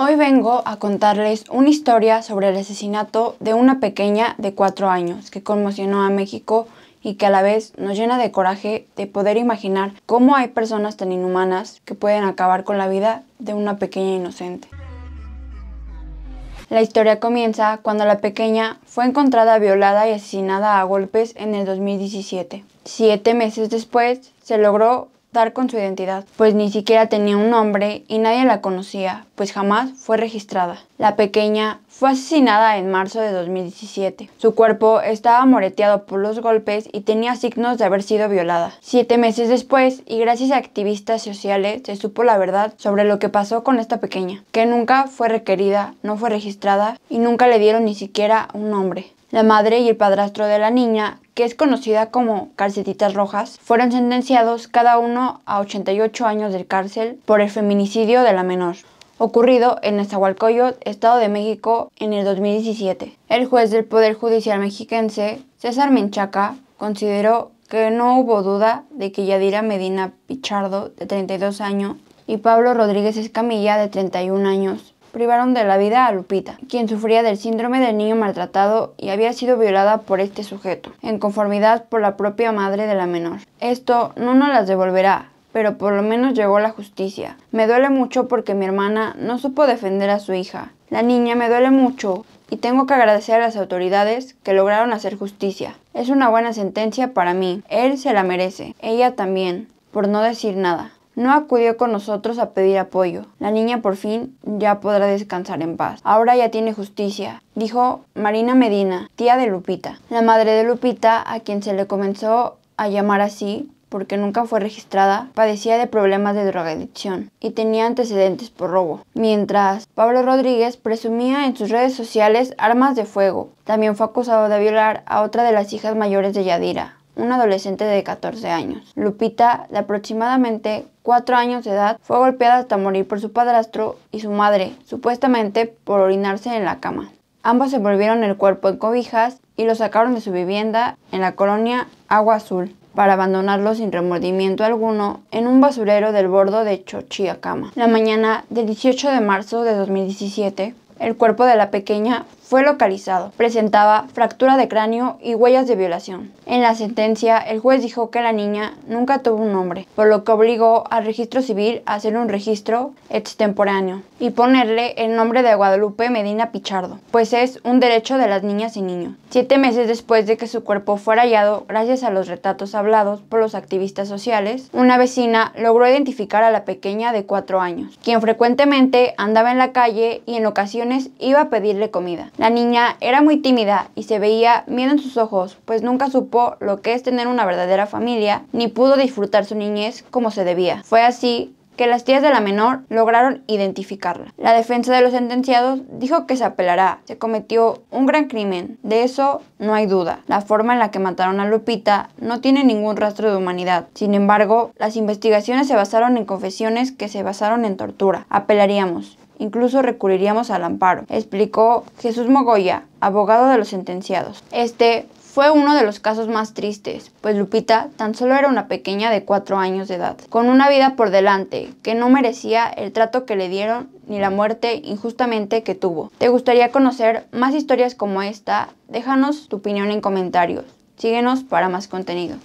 Hoy vengo a contarles una historia sobre el asesinato de una pequeña de 4 años que conmocionó a México y que a la vez nos llena de coraje de poder imaginar cómo hay personas tan inhumanas que pueden acabar con la vida de una pequeña inocente. La historia comienza cuando la pequeña fue encontrada violada y asesinada a golpes en el 2017. Siete meses después se logró dar con su identidad, pues ni siquiera tenía un nombre y nadie la conocía, pues jamás fue registrada. La pequeña fue asesinada en marzo de 2017. Su cuerpo estaba moreteado por los golpes y tenía signos de haber sido violada. Siete meses después, y gracias a activistas sociales, se supo la verdad sobre lo que pasó con esta pequeña, que nunca fue requerida, no fue registrada y nunca le dieron ni siquiera un nombre. La madre y el padrastro de la niña que es conocida como Calcetitas Rojas, fueron sentenciados cada uno a 88 años de cárcel por el feminicidio de la menor ocurrido en Nezahualcóyotl, Estado de México, en el 2017. El juez del Poder Judicial mexiquense, César Menchaca, consideró que no hubo duda de que Yadira Medina Pichardo, de 32 años, y Pablo Rodríguez Escamilla, de 31 años, privaron de la vida a Lupita, quien sufría del síndrome del niño maltratado y había sido violada por este sujeto, en conformidad por la propia madre de la menor. Esto no nos las devolverá, pero por lo menos llegó la justicia. Me duele mucho porque mi hermana no supo defender a su hija. La niña me duele mucho y tengo que agradecer a las autoridades que lograron hacer justicia. Es una buena sentencia para mí. Él se la merece, ella también, por no decir nada no acudió con nosotros a pedir apoyo. La niña por fin ya podrá descansar en paz. Ahora ya tiene justicia, dijo Marina Medina, tía de Lupita. La madre de Lupita, a quien se le comenzó a llamar así, porque nunca fue registrada, padecía de problemas de drogadicción y tenía antecedentes por robo. Mientras, Pablo Rodríguez presumía en sus redes sociales armas de fuego. También fue acusado de violar a otra de las hijas mayores de Yadira, un adolescente de 14 años. Lupita, de aproximadamente 4 años de edad, fue golpeada hasta morir por su padrastro y su madre, supuestamente por orinarse en la cama. Ambos se volvieron el cuerpo en cobijas y lo sacaron de su vivienda en la colonia Agua Azul para abandonarlo sin remordimiento alguno en un basurero del bordo de Chochiacama. La mañana del 18 de marzo de 2017, el cuerpo de la pequeña fue localizado. Presentaba fractura de cráneo y huellas de violación. En la sentencia, el juez dijo que la niña nunca tuvo un nombre, por lo que obligó al registro civil a hacer un registro extemporáneo y ponerle el nombre de Guadalupe Medina Pichardo, pues es un derecho de las niñas y niños. Siete meses después de que su cuerpo fuera hallado, gracias a los retratos hablados por los activistas sociales, una vecina logró identificar a la pequeña de cuatro años, quien frecuentemente andaba en la calle y en ocasiones iba a pedirle comida. La niña era muy tímida y se veía miedo en sus ojos, pues nunca supo lo que es tener una verdadera familia, ni pudo disfrutar su niñez como se debía. Fue así que las tías de la menor lograron identificarla. La defensa de los sentenciados dijo que se apelará, se cometió un gran crimen, de eso no hay duda. La forma en la que mataron a Lupita no tiene ningún rastro de humanidad. Sin embargo, las investigaciones se basaron en confesiones que se basaron en tortura. Apelaríamos incluso recurriríamos al amparo, explicó Jesús Mogoya, abogado de los sentenciados. Este fue uno de los casos más tristes, pues Lupita tan solo era una pequeña de 4 años de edad, con una vida por delante, que no merecía el trato que le dieron ni la muerte injustamente que tuvo. ¿Te gustaría conocer más historias como esta? Déjanos tu opinión en comentarios. Síguenos para más contenido.